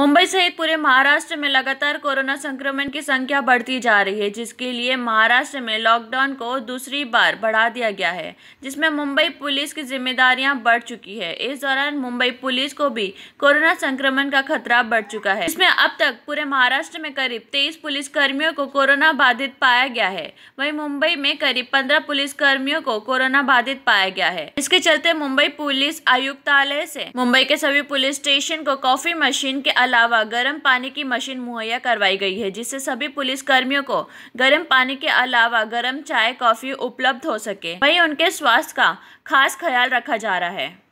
मुंबई सहित पूरे महाराष्ट्र में लगातार कोरोना संक्रमण की संख्या बढ़ती जा रही है जिसके लिए महाराष्ट्र में लॉकडाउन को दूसरी बार बढ़ा दिया गया है जिसमें मुंबई पुलिस की जिम्मेदारियां बढ़ चुकी है इस दौरान मुंबई पुलिस को भी कोरोना संक्रमण का खतरा बढ़ चुका है इसमें अब तक पूरे महाराष्ट्र में करीब तेईस पुलिस कर्मियों को कोरोना बाधित पाया गया है वही मुंबई में करीब पंद्रह पुलिस कर्मियों को कोरोना बाधित पाया गया है इसके चलते मुंबई पुलिस आयुक्तालय से मुंबई के सभी पुलिस स्टेशन को कॉफी मशीन के अलावा गर्म पानी की मशीन मुहैया करवाई गई है जिससे सभी पुलिस कर्मियों को गर्म पानी के अलावा गर्म चाय कॉफी उपलब्ध हो सके वहीं उनके स्वास्थ्य का खास ख्याल रखा जा रहा है